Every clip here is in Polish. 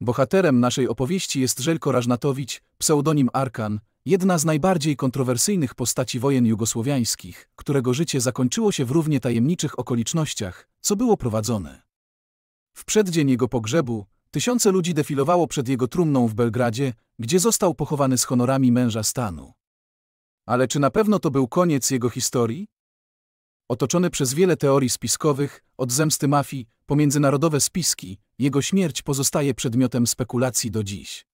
Bohaterem naszej opowieści jest Żelko Rażnatowicz, pseudonim Arkan, jedna z najbardziej kontrowersyjnych postaci wojen jugosłowiańskich, którego życie zakończyło się w równie tajemniczych okolicznościach, co było prowadzone. W przeddzień jego pogrzebu tysiące ludzi defilowało przed jego trumną w Belgradzie, gdzie został pochowany z honorami męża stanu. Ale czy na pewno to był koniec jego historii? Otoczony przez wiele teorii spiskowych, od zemsty mafii, po międzynarodowe spiski, jego śmierć pozostaje przedmiotem spekulacji do dziś.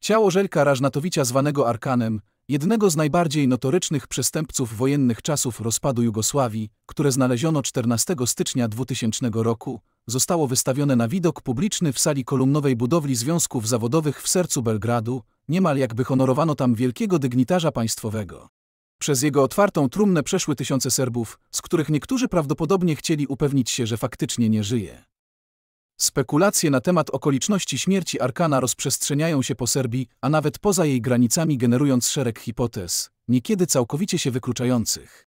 Ciało Żelka Rażnatowicia zwanego Arkanem jednego z najbardziej notorycznych przestępców wojennych czasów rozpadu Jugosławii, które znaleziono 14 stycznia 2000 roku, zostało wystawione na widok publiczny w sali kolumnowej budowli związków zawodowych w sercu Belgradu, niemal jakby honorowano tam wielkiego dygnitarza państwowego. Przez jego otwartą trumnę przeszły tysiące Serbów, z których niektórzy prawdopodobnie chcieli upewnić się, że faktycznie nie żyje. Spekulacje na temat okoliczności śmierci Arkana rozprzestrzeniają się po Serbii, a nawet poza jej granicami generując szereg hipotez, niekiedy całkowicie się wykluczających.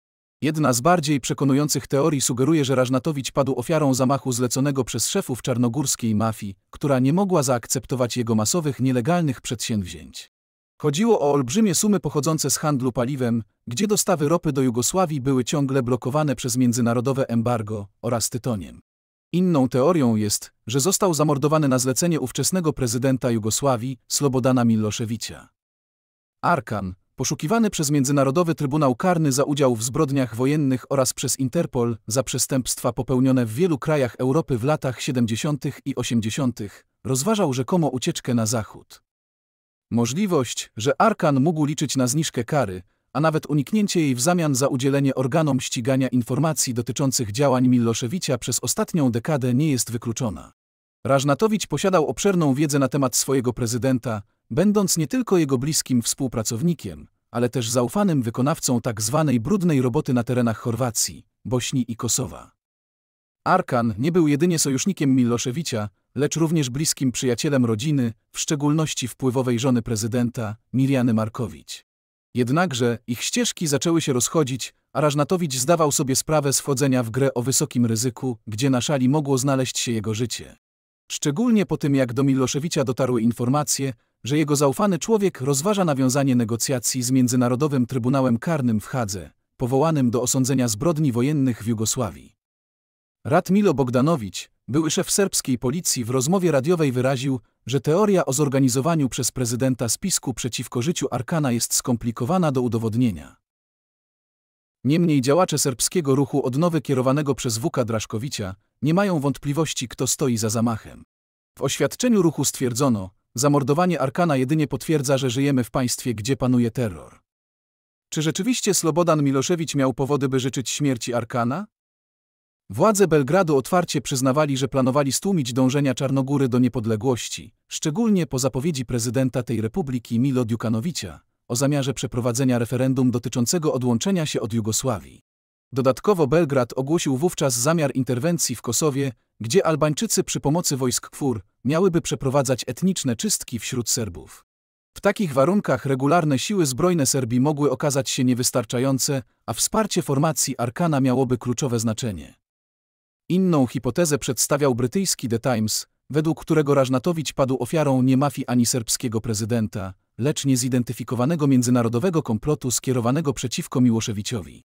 Jedna z bardziej przekonujących teorii sugeruje, że Rażnatowicz padł ofiarą zamachu zleconego przez szefów czarnogórskiej mafii, która nie mogła zaakceptować jego masowych nielegalnych przedsięwzięć. Chodziło o olbrzymie sumy pochodzące z handlu paliwem, gdzie dostawy ropy do Jugosławii były ciągle blokowane przez międzynarodowe embargo oraz tytoniem. Inną teorią jest, że został zamordowany na zlecenie ówczesnego prezydenta Jugosławii, Slobodana Miloševića. Arkan, poszukiwany przez Międzynarodowy Trybunał Karny za udział w zbrodniach wojennych oraz przez Interpol za przestępstwa popełnione w wielu krajach Europy w latach 70. i 80., rozważał rzekomo ucieczkę na zachód. Możliwość, że Arkan mógł liczyć na zniżkę kary, a nawet uniknięcie jej w zamian za udzielenie organom ścigania informacji dotyczących działań Miloszewicza przez ostatnią dekadę nie jest wykluczona. Rażnatowicz posiadał obszerną wiedzę na temat swojego prezydenta, będąc nie tylko jego bliskim współpracownikiem, ale też zaufanym wykonawcą tzw. Tak brudnej roboty na terenach Chorwacji, Bośni i Kosowa. Arkan nie był jedynie sojusznikiem Miloszewicza, lecz również bliskim przyjacielem rodziny, w szczególności wpływowej żony prezydenta, Miriany Markowicz. Jednakże ich ścieżki zaczęły się rozchodzić, a Rażnatowicz zdawał sobie sprawę z wchodzenia w grę o wysokim ryzyku, gdzie na szali mogło znaleźć się jego życie. Szczególnie po tym, jak do Miloszewicza dotarły informacje, że jego zaufany człowiek rozważa nawiązanie negocjacji z Międzynarodowym Trybunałem Karnym w Hadze, powołanym do osądzenia zbrodni wojennych w Jugosławii. Milo Bogdanowicz, były szef serbskiej policji w rozmowie radiowej wyraził, że teoria o zorganizowaniu przez prezydenta spisku przeciwko życiu Arkana jest skomplikowana do udowodnienia. Niemniej działacze serbskiego ruchu odnowy kierowanego przez Wuka Draszkowicza nie mają wątpliwości, kto stoi za zamachem. W oświadczeniu ruchu stwierdzono, zamordowanie Arkana jedynie potwierdza, że żyjemy w państwie, gdzie panuje terror. Czy rzeczywiście Slobodan Miloszewicz miał powody, by życzyć śmierci Arkana? Władze Belgradu otwarcie przyznawali, że planowali stłumić dążenia Czarnogóry do niepodległości, szczególnie po zapowiedzi prezydenta tej republiki Milo Djukanowicia o zamiarze przeprowadzenia referendum dotyczącego odłączenia się od Jugosławii. Dodatkowo Belgrad ogłosił wówczas zamiar interwencji w Kosowie, gdzie Albańczycy przy pomocy wojsk KFUR miałyby przeprowadzać etniczne czystki wśród Serbów. W takich warunkach regularne siły zbrojne Serbii mogły okazać się niewystarczające, a wsparcie formacji Arkana miałoby kluczowe znaczenie. Inną hipotezę przedstawiał brytyjski The Times, według którego Rażnatowicz padł ofiarą nie mafii ani serbskiego prezydenta, lecz niezidentyfikowanego międzynarodowego komplotu skierowanego przeciwko Miloševićowi.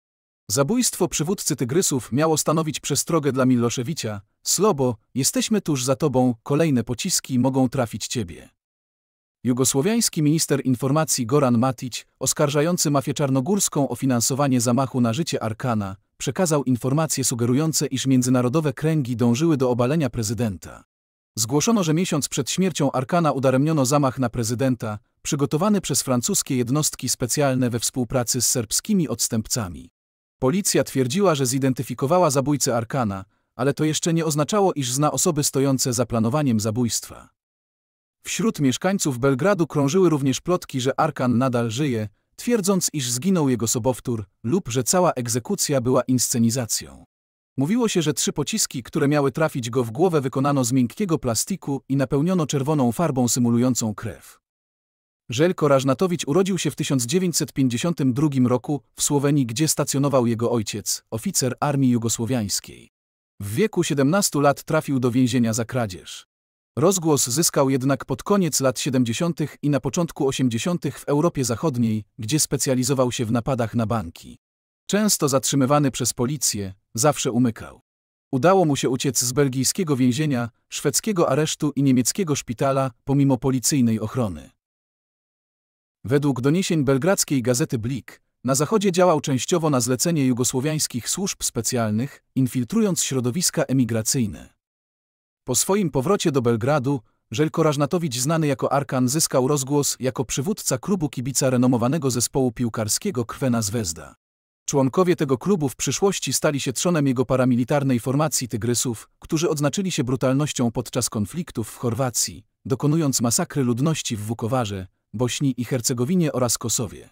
Zabójstwo przywódcy Tygrysów miało stanowić przestrogę dla Miloszewicza. Slobo, jesteśmy tuż za tobą, kolejne pociski mogą trafić ciebie. Jugosłowiański minister informacji Goran Matić, oskarżający mafię czarnogórską o finansowanie zamachu na życie Arkana, przekazał informacje sugerujące, iż międzynarodowe kręgi dążyły do obalenia prezydenta. Zgłoszono, że miesiąc przed śmiercią Arkana udaremniono zamach na prezydenta, przygotowany przez francuskie jednostki specjalne we współpracy z serbskimi odstępcami. Policja twierdziła, że zidentyfikowała zabójcę Arkana, ale to jeszcze nie oznaczało, iż zna osoby stojące za planowaniem zabójstwa. Wśród mieszkańców Belgradu krążyły również plotki, że Arkan nadal żyje, twierdząc, iż zginął jego sobowtór lub że cała egzekucja była inscenizacją. Mówiło się, że trzy pociski, które miały trafić go w głowę, wykonano z miękkiego plastiku i napełniono czerwoną farbą symulującą krew. Żelko Rażnatowicz urodził się w 1952 roku w Słowenii, gdzie stacjonował jego ojciec, oficer armii jugosłowiańskiej. W wieku 17 lat trafił do więzienia za kradzież. Rozgłos zyskał jednak pod koniec lat 70. i na początku 80. w Europie Zachodniej, gdzie specjalizował się w napadach na banki. Często zatrzymywany przez policję, zawsze umykał. Udało mu się uciec z belgijskiego więzienia, szwedzkiego aresztu i niemieckiego szpitala, pomimo policyjnej ochrony. Według doniesień belgrackiej gazety Blik, na zachodzie działał częściowo na zlecenie jugosłowiańskich służb specjalnych, infiltrując środowiska emigracyjne. Po swoim powrocie do Belgradu, Żelko Rażnatowicz znany jako Arkan zyskał rozgłos jako przywódca klubu kibica renomowanego zespołu piłkarskiego Krwena Zvezda. Członkowie tego klubu w przyszłości stali się trzonem jego paramilitarnej formacji Tygrysów, którzy odznaczyli się brutalnością podczas konfliktów w Chorwacji, dokonując masakry ludności w Wukowarze, Bośni i Hercegowinie oraz Kosowie.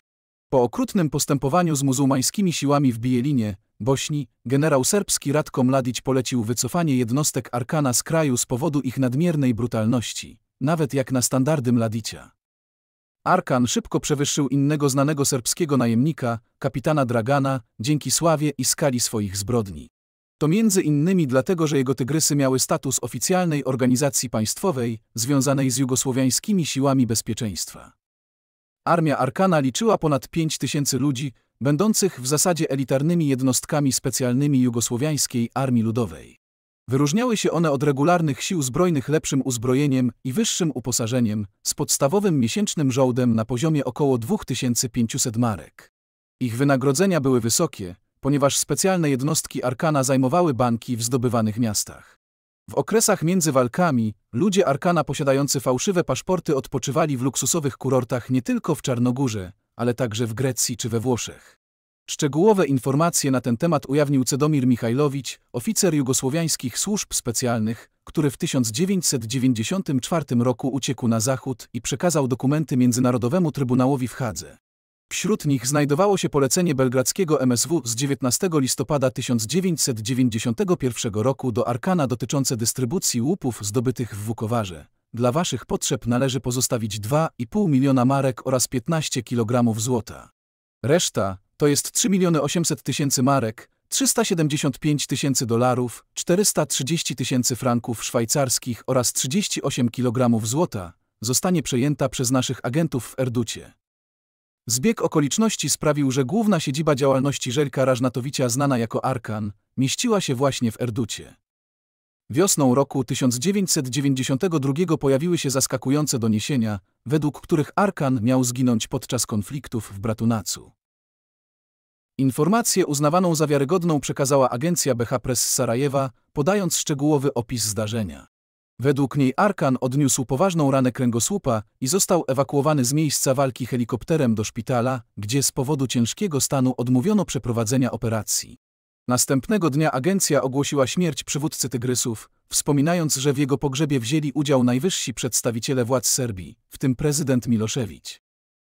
Po okrutnym postępowaniu z muzułmańskimi siłami w Bielinie, Bośni, generał serbski Radko Mladić polecił wycofanie jednostek Arkana z kraju z powodu ich nadmiernej brutalności, nawet jak na standardy Mladicia. Arkan szybko przewyższył innego znanego serbskiego najemnika, kapitana Dragana, dzięki sławie i skali swoich zbrodni. To między innymi dlatego, że jego tygrysy miały status oficjalnej organizacji państwowej związanej z jugosłowiańskimi siłami bezpieczeństwa. Armia Arkana liczyła ponad 5 tysięcy ludzi, będących w zasadzie elitarnymi jednostkami specjalnymi Jugosłowiańskiej Armii Ludowej. Wyróżniały się one od regularnych sił zbrojnych lepszym uzbrojeniem i wyższym uposażeniem, z podstawowym miesięcznym żołdem na poziomie około 2500 marek. Ich wynagrodzenia były wysokie, ponieważ specjalne jednostki Arkana zajmowały banki w zdobywanych miastach. W okresach między walkami ludzie Arkana posiadający fałszywe paszporty odpoczywali w luksusowych kurortach nie tylko w Czarnogórze, ale także w Grecji czy we Włoszech. Szczegółowe informacje na ten temat ujawnił Cedomir Michajlowicz, oficer jugosłowiańskich służb specjalnych, który w 1994 roku uciekł na zachód i przekazał dokumenty Międzynarodowemu Trybunałowi w Hadze. Wśród nich znajdowało się polecenie belgradzkiego MSW z 19 listopada 1991 roku do Arkana dotyczące dystrybucji łupów zdobytych w Wukowarze. Dla Waszych potrzeb należy pozostawić 2,5 miliona marek oraz 15 kg złota. Reszta to jest 3 miliony 800 tysięcy marek, 375 tysięcy dolarów, 430 tysięcy franków szwajcarskich oraz 38 kg złota zostanie przejęta przez naszych agentów w Erducie. Zbieg okoliczności sprawił, że główna siedziba działalności Żelka Rażnatowicia, znana jako Arkan, mieściła się właśnie w Erducie. Wiosną roku 1992 pojawiły się zaskakujące doniesienia, według których Arkan miał zginąć podczas konfliktów w Bratunacu. Informację uznawaną za wiarygodną przekazała agencja BH Press z Sarajewa, podając szczegółowy opis zdarzenia. Według niej Arkan odniósł poważną ranę kręgosłupa i został ewakuowany z miejsca walki helikopterem do szpitala, gdzie z powodu ciężkiego stanu odmówiono przeprowadzenia operacji. Następnego dnia agencja ogłosiła śmierć przywódcy Tygrysów, wspominając, że w jego pogrzebie wzięli udział najwyżsi przedstawiciele władz Serbii, w tym prezydent Milošević.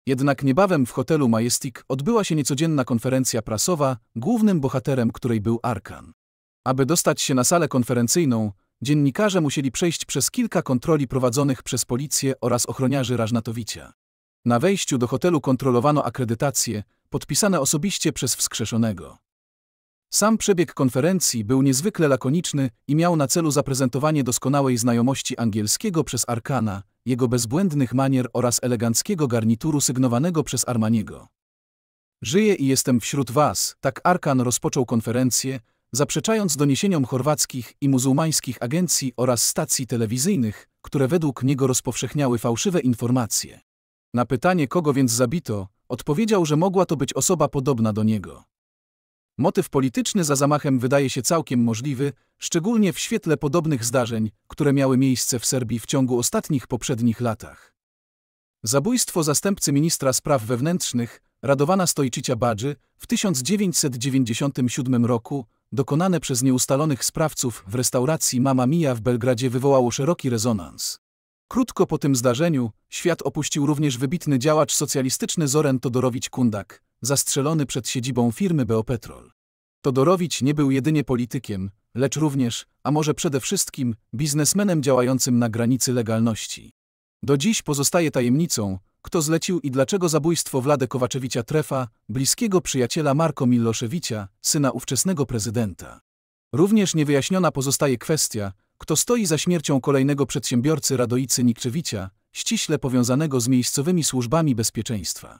Jednak niebawem w hotelu Majestic odbyła się niecodzienna konferencja prasowa, głównym bohaterem której był Arkan. Aby dostać się na salę konferencyjną, Dziennikarze musieli przejść przez kilka kontroli prowadzonych przez policję oraz ochroniarzy rażnatowicia. Na wejściu do hotelu kontrolowano akredytacje, podpisane osobiście przez wskrzeszonego. Sam przebieg konferencji był niezwykle lakoniczny i miał na celu zaprezentowanie doskonałej znajomości angielskiego przez Arkana, jego bezbłędnych manier oraz eleganckiego garnituru sygnowanego przez Armaniego. Żyję i jestem wśród was, tak Arkan rozpoczął konferencję, zaprzeczając doniesieniom chorwackich i muzułmańskich agencji oraz stacji telewizyjnych, które według niego rozpowszechniały fałszywe informacje. Na pytanie, kogo więc zabito, odpowiedział, że mogła to być osoba podobna do niego. Motyw polityczny za zamachem wydaje się całkiem możliwy, szczególnie w świetle podobnych zdarzeń, które miały miejsce w Serbii w ciągu ostatnich poprzednich latach. Zabójstwo zastępcy ministra spraw wewnętrznych Radowana Stojczycia Badży w 1997 roku dokonane przez nieustalonych sprawców w restauracji Mama Mia w Belgradzie wywołało szeroki rezonans. Krótko po tym zdarzeniu świat opuścił również wybitny działacz socjalistyczny Zoren Todorowicz Kundak, zastrzelony przed siedzibą firmy Beopetrol. Todorowicz nie był jedynie politykiem, lecz również, a może przede wszystkim, biznesmenem działającym na granicy legalności. Do dziś pozostaje tajemnicą, kto zlecił i dlaczego zabójstwo Wlady Kowaczewicza Trefa, bliskiego przyjaciela Marko Miloszewicza, syna ówczesnego prezydenta. Również niewyjaśniona pozostaje kwestia, kto stoi za śmiercią kolejnego przedsiębiorcy Radoicy Nikczewicza, ściśle powiązanego z miejscowymi służbami bezpieczeństwa.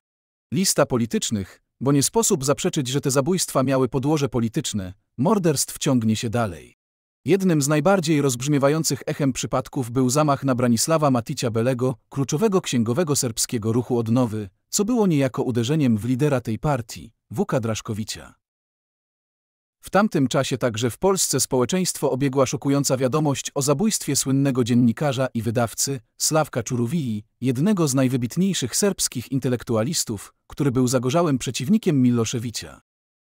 Lista politycznych, bo nie sposób zaprzeczyć, że te zabójstwa miały podłoże polityczne, morderstw ciągnie się dalej. Jednym z najbardziej rozbrzmiewających echem przypadków był zamach na Branisława Maticia Belego, kluczowego księgowego serbskiego ruchu odnowy, co było niejako uderzeniem w lidera tej partii, Wuka Draszkowicza. W tamtym czasie także w Polsce społeczeństwo obiegła szokująca wiadomość o zabójstwie słynnego dziennikarza i wydawcy Sławka Czuruwii, jednego z najwybitniejszych serbskich intelektualistów, który był zagorzałym przeciwnikiem Miloszewicza.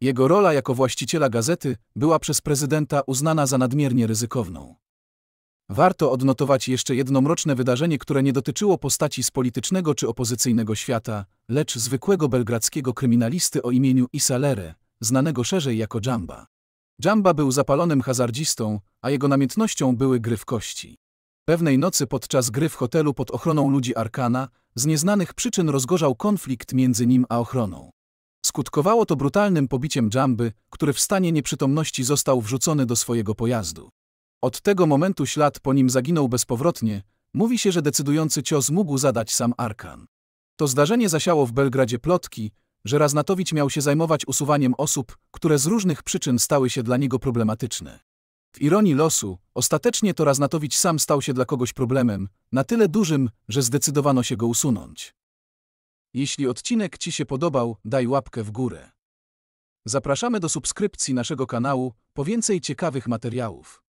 Jego rola jako właściciela gazety była przez prezydenta uznana za nadmiernie ryzykowną. Warto odnotować jeszcze jedno mroczne wydarzenie, które nie dotyczyło postaci z politycznego czy opozycyjnego świata, lecz zwykłego belgradzkiego kryminalisty o imieniu Isalere, znanego szerzej jako Jamba. Jamba był zapalonym hazardzistą, a jego namiętnością były gry w kości. Pewnej nocy podczas gry w hotelu pod ochroną ludzi Arkana z nieznanych przyczyn rozgorzał konflikt między nim a ochroną. Skutkowało to brutalnym pobiciem Jamby, który w stanie nieprzytomności został wrzucony do swojego pojazdu. Od tego momentu ślad po nim zaginął bezpowrotnie, mówi się, że decydujący cios mógł zadać sam Arkan. To zdarzenie zasiało w Belgradzie plotki, że Raznatowicz miał się zajmować usuwaniem osób, które z różnych przyczyn stały się dla niego problematyczne. W ironii losu, ostatecznie to Raznatowicz sam stał się dla kogoś problemem, na tyle dużym, że zdecydowano się go usunąć. Jeśli odcinek Ci się podobał, daj łapkę w górę. Zapraszamy do subskrypcji naszego kanału po więcej ciekawych materiałów.